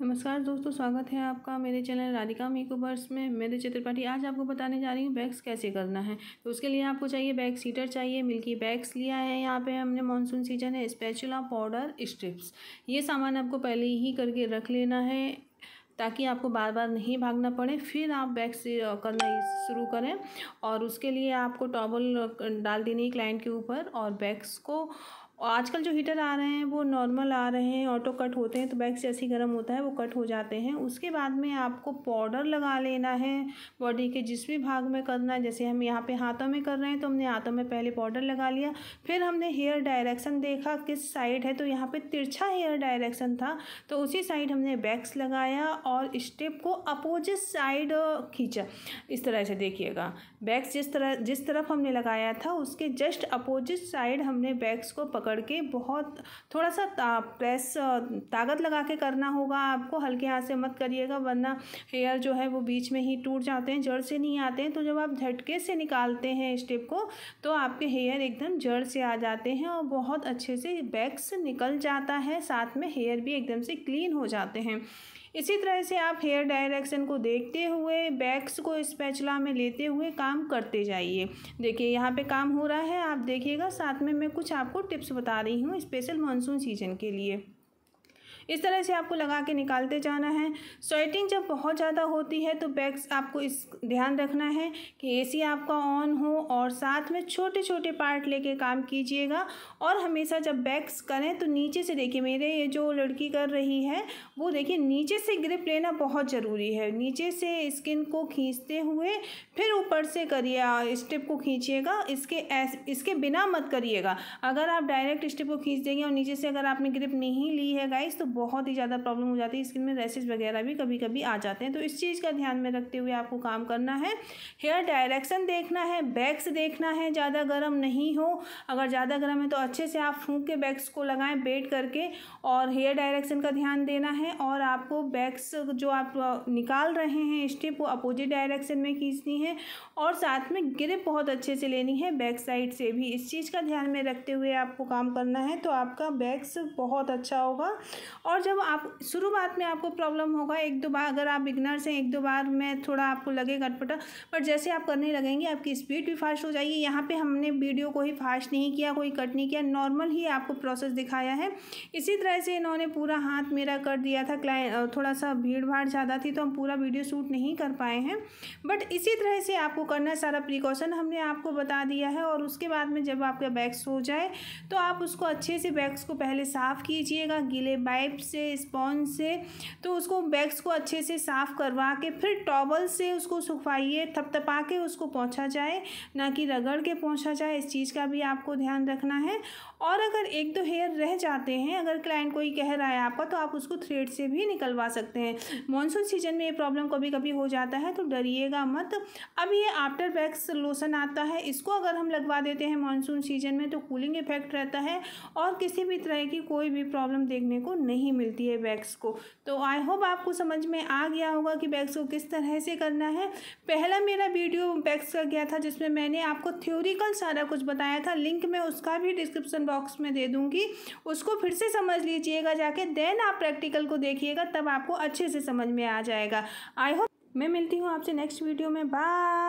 नमस्कार दोस्तों स्वागत है आपका मेरे चैनल राधिका मेकओवर्स में मेरे चित्रपाठी आज आपको बताने जा रही हूँ बैग्स कैसे करना है तो उसके लिए आपको चाहिए बैग सीटर चाहिए मिल्की बैग्स लिया है यहाँ पे हमने मानसून सीजन है स्पेचुला पाउडर स्ट्रिप्स ये सामान आपको पहले ही करके रख लेना है ताकि आपको बार बार नहीं भागना पड़े फिर आप बैग से करना शुरू करें और उसके लिए आपको टॉबल डाल देनी है क्लाइंट के ऊपर और बैग्स को और आजकल जो हीटर आ रहे हैं वो नॉर्मल आ रहे हैं ऑटो कट होते हैं तो बैग जैसे ही गर्म होता है वो कट हो जाते हैं उसके बाद में आपको पाउडर लगा लेना है बॉडी के जिस भी भाग में करना है जैसे हम यहाँ पे हाथों में कर रहे हैं तो हमने हाथों में पहले पाउडर लगा लिया फिर हमने हेयर डायरेक्शन देखा किस साइड है तो यहाँ पर तिरछा हेयर डायरेक्शन था तो उसी साइड हमने बैग्स लगाया और स्टेप को अपोजिट साइड खींचा इस तरह से देखिएगा बैग्स जिस तरह जिस तरफ हमने लगाया था उसके जस्ट अपोजिट साइड हमने बैग्स को पकड़ पकड़ के बहुत थोड़ा सा ता, प्रेस ताकत लगा के करना होगा आपको हल्के हाथ से मत करिएगा वरना हेयर जो है वो बीच में ही टूट जाते हैं जड़ से नहीं आते हैं तो जब आप झटके से निकालते हैं स्टेप को तो आपके हेयर एकदम जड़ से आ जाते हैं और बहुत अच्छे से बैक्स निकल जाता है साथ में हेयर भी एकदम से क्लीन हो जाते हैं इसी तरह से आप हेयर डायरेक्शन को देखते हुए बैक्स को पैचला में लेते हुए काम करते जाइए देखिए यहाँ पे काम हो रहा है आप देखिएगा साथ में मैं कुछ आपको टिप्स बता रही हूँ स्पेशल मानसून सीजन के लिए इस तरह से आपको लगा के निकालते जाना है स्वेटिंग जब बहुत ज़्यादा होती है तो बैग्स आपको इस ध्यान रखना है कि एसी आपका ऑन हो और साथ में छोटे छोटे पार्ट लेके काम कीजिएगा और हमेशा जब बैग्स करें तो नीचे से देखिए मेरे ये जो लड़की कर रही है वो देखिए नीचे से ग्रिप लेना बहुत ज़रूरी है नीचे से स्किन को खींचते हुए फिर ऊपर से करिए स्टेप को खींचिएगा इसके एस, इसके बिना मत करिएगा अगर आप डायरेक्ट स्टेप को खींच देंगे और नीचे से अगर आपने ग्रिप नहीं ली है गाइस तो बहुत ही ज़्यादा प्रॉब्लम हो जाती है स्किन में रैसेज वगैरह भी कभी कभी आ जाते हैं तो इस चीज़ का ध्यान में रखते हुए आपको काम करना है हेयर डायरेक्शन देखना है बैग्स देखना है ज़्यादा गर्म नहीं हो अगर ज़्यादा गर्म है तो अच्छे से आप फूक के बैग्स को लगाएं बेट करके और हेयर डायरेक्शन का ध्यान देना है और आपको बैग्स जो आप निकाल रहे हैं स्टेप वो अपोजिट डायरेक्शन में खींचनी है और साथ में ग्रिप बहुत अच्छे से लेनी है बैक साइड से भी इस चीज़ का ध्यान में रखते हुए आपको काम करना है तो आपका बैग्स बहुत अच्छा होगा और जब आप शुरुआत में आपको प्रॉब्लम होगा एक दो बार अगर आप बिगनर्स हैं एक दो बार में थोड़ा आपको लगे अटपटा बट जैसे आप करने लगेंगे आपकी स्पीड भी फास्ट हो जाएगी यहाँ पर हमने वीडियो को ही फास्ट नहीं किया कोई कट नहीं किया नॉर्मल ही आपको प्रोसेस दिखाया है इसी तरह से इन्होंने पूरा हाथ मेरा कर दिया था क्लाइंट थोड़ा सा भीड़ भाड़ ज़्यादा थी तो हम पूरा वीडियो शूट नहीं कर पाए हैं बट इसी तरह से आपको करना सारा प्रिकॉशन हमने आपको बता दिया है और उसके बाद में जब आपका बैग्स हो जाए तो आप उसको अच्छे से बैग्स को पहले साफ़ कीजिएगा गीले बैग पाइप से स्पॉन्ज से तो उसको बैग्स को अच्छे से साफ़ करवा के फिर टॉवल से उसको सुखाइए थपथपा के उसको पहुँचा जाए ना कि रगड़ के पहुँचा जाए इस चीज़ का भी आपको ध्यान रखना है और अगर एक दो हेयर रह जाते हैं अगर क्लाइंट कोई कह रहा है आपका तो आप उसको थ्रेड से भी निकलवा सकते हैं मानसून सीजन में ये प्रॉब्लम कभी कभी हो जाता है तो डरिएगा मत अब ये आफ्टर बैक्स लोशन आता है इसको अगर हम लगवा देते हैं मानसून सीजन में तो कूलिंग इफेक्ट रहता है और किसी भी तरह की कोई भी प्रॉब्लम देखने को नहीं नहीं मिलती है बैग्स को तो आई होप आपको समझ में आ गया होगा कि बैग्स को किस तरह से करना है पहला मेरा वीडियो बैग्स का गया था जिसमें मैंने आपको थ्योरिकल सारा कुछ बताया था लिंक मैं उसका भी डिस्क्रिप्शन बॉक्स में दे दूँगी उसको फिर से समझ लीजिएगा जाके देन आप प्रैक्टिकल को देखिएगा तब आपको अच्छे से समझ में आ जाएगा आई होप मैं मिलती हूँ आपसे नेक्स्ट वीडियो में बाय